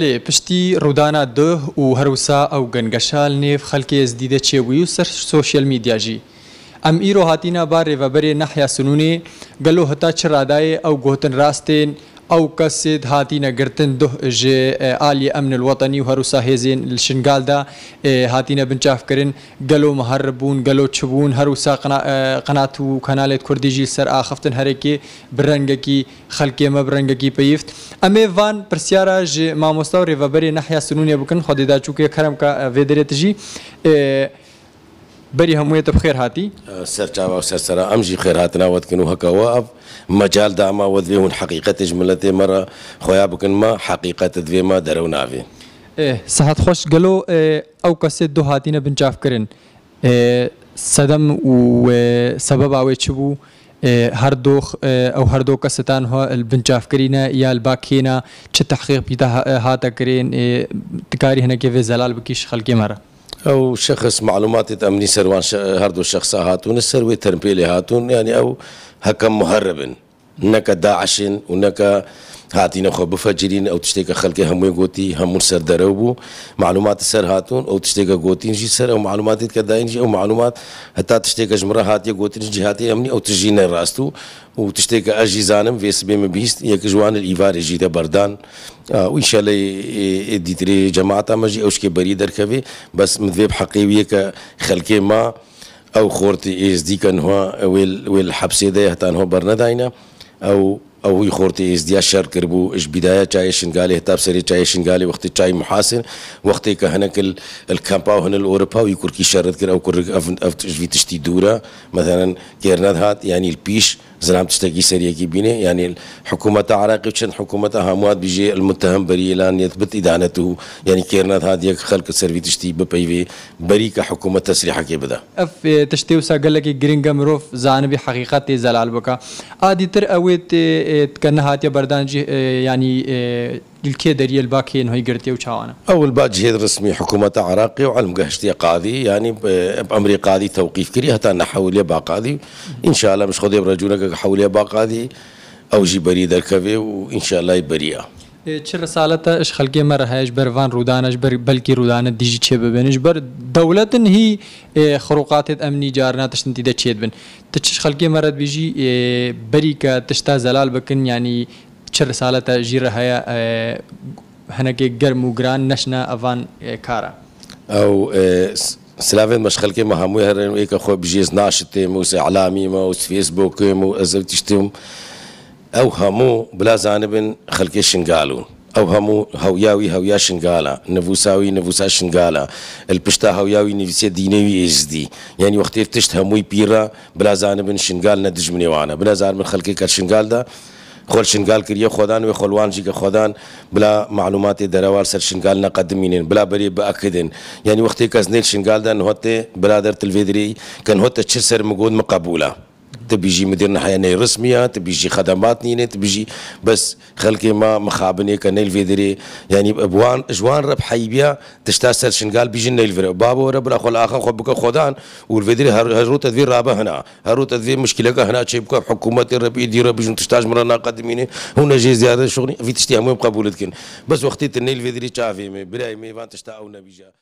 لێ پشتی ڕوودانا ده و هەروسا ئەو گەنگەشال نێف خەلکی ئێز دیدە چێوی و سەر سۆشیل میدیاژی ئەم ئیرۆ هاتینا با ڕێڤەبەرێ نەحیا سنوونێ گەلو هەتا چ ڕادایە ئەو گۆتن ڕاستێن او کەسێت هاتیینە گرتن ژێ عالی ئەمن الوەتەنی و هەروسا هێزیێن شنگالدا هاتیینە بنچافکردن گەلۆ مەهر بوون گەلۆ چبوون هەروسا قەنات و کەناالێت کوردیژی سەر ئاخفتن هەرێکی برەنگەکی خەلکێمە برەنگەکی پێیفت ئەمێ وان پرسیارە ژێ مامۆستا و ڕێڤەبەری نەحیا سنوونێ بکەن خۆدەدا چووکێ کەرم کە وێدرێتژی بري همويته بخير هاتي سرچاوا وسرسرا امجي خير هاتنا وتكنو هكا واف مجال دعما وذيون حقيقة جملتي مرة خويا بكن ما حقيقة ذي ما درونا في ايه صحت خوش قالوا إيه او كسيت دو هاتينا بنجاف كرن إيه سدم وسبب اوي چبو هر دو او هر دو کستان ها بنچاف کرینا یا الباکینا چه تحقیق پیدا هاتا کرین تکاری هنه که زلال بکیش خلقی مره او شخص معلومات تامني سروان هردو شخصا هاتون السروي تربيلي هاتون يعني او هكا مهرب نكا داعش ونكا هاتینە خو بفەجرین او تشتيك خەلکی هەمووی گوتی هەموو سر دروبو معلومات سر هاتون ئەو شتێکە گوتینجی سر او معلومات کە داینجی او معلومات هەتا تشتێکە ژمرە هااتە گوتنجی هااتی ئەمنی ئەو او نەڕاست و و تشتێکە ئەژی زانم من بیست یەک جوان ئیوارێژی دە بەردان ویشە لە دیتری جەماعتا مەژی ئەو شکێ بەری دەرکەوێ بەس منێب حەقیویە کە خەلکێ ما ئەو خۆرتی ئێزدیکەن هەوە وێل حەبسێدای هەتان هۆ بەرنەداینە او ئەوی خۆرتی از دیا شر کربو اش چایشنگالی چای سەری چایشنگالی وەختی چای محاسن وەختی کە هەنەکل کەمپا و هەنل ئۆرپاوی کورکی شارت کرد ئەو کوڕ ئەفتشوی تشتی دورا مثلا گێرنەت هات ینی پیش زلام تشتكي سريه كي بيني يعني الحكومة عراقي وشن حكومة هاموات بيجي المتهم بري الآن يثبت إدانته يعني كيرنات هذه خلق سيرفي تشتي ببيفي بري كحكومة تسريحة كي بدا اف تشتي وسا قال لك جرينجا مروف زانبي حقيقة زلال بكا ادي تر اويت كنهات بردان يعني دلكي دريا الباكين هي يقرتي وشاوانا اول باج هي رسمي حكومه عراقي وعلم قهشتي قاضي يعني بامري قاضي توقيف كري حتى نحول با قاضي ان شاء الله مش خذي برجولك حول با قاضي او جي بريد الكافي وان شاء الله يبريا اه، چه رسالت اش خلقی مر هایش بر وان رودانش بر بلکی رودان دیجی چه ببینش بر دولت هی اه، خروقات امنی جارنا تشنتی چه چید بن تچش خلقی مرد بیجی اه، بری که تشتا زلال بکن یعنی 40 سالت جی رہایا هنکه گرم و گران نشنا اوان کارا او سلاف مشغل كما همو هرن ايك خو بجيز ناشتم وس اعلامي ما وس فيسبوك ما ازوتشتم او همو بلا زانبن خلكي شنقالون او همو هویاوی هویا شنگالا نفوساوی نفوسا شنگالا الپشتا هویاوی نفوسا دینوی ازدی یعنی وقتی تشت هموی پیرا بلا زانبن شنگال ندجمنی وانا بلا زانبن خلقی کار شنگال دا خۆشنگال کردیە خۆدان وێ خۆلوانجی کە خۆدان بلا معلوماتی دەرەوال سەر شنگال نەقدمینێن بلا بەری بەکردن یعنی وەختی کەس نێل شنگالدا نهۆتێ برادر تلڤێدری کە نهۆتە چ سەر مگۆن مقبولە. تبي يجي مديرنا حيوانية رسمية تبي يجي خدمات نينة تبي يجي بس خلكي ما مخابني كنيل فيدري يعني ابوان جوان رب حيبيا تشتاسر شنقال بيجي نيل فيدري بابو رب رأخو الآخر خبك خدان والفيدري هرو تدفير رابا هنا هرو تدفير مشكلة هنا تشيبك حكومة الرب يدير رب يجون تشتاج مرنا قادمين هنا جي زيادة شغلي في تشتيها مهم قبولتكن بس وقتي تنيل فيدري تشافي بلاي مي فان تشتاونا بيجي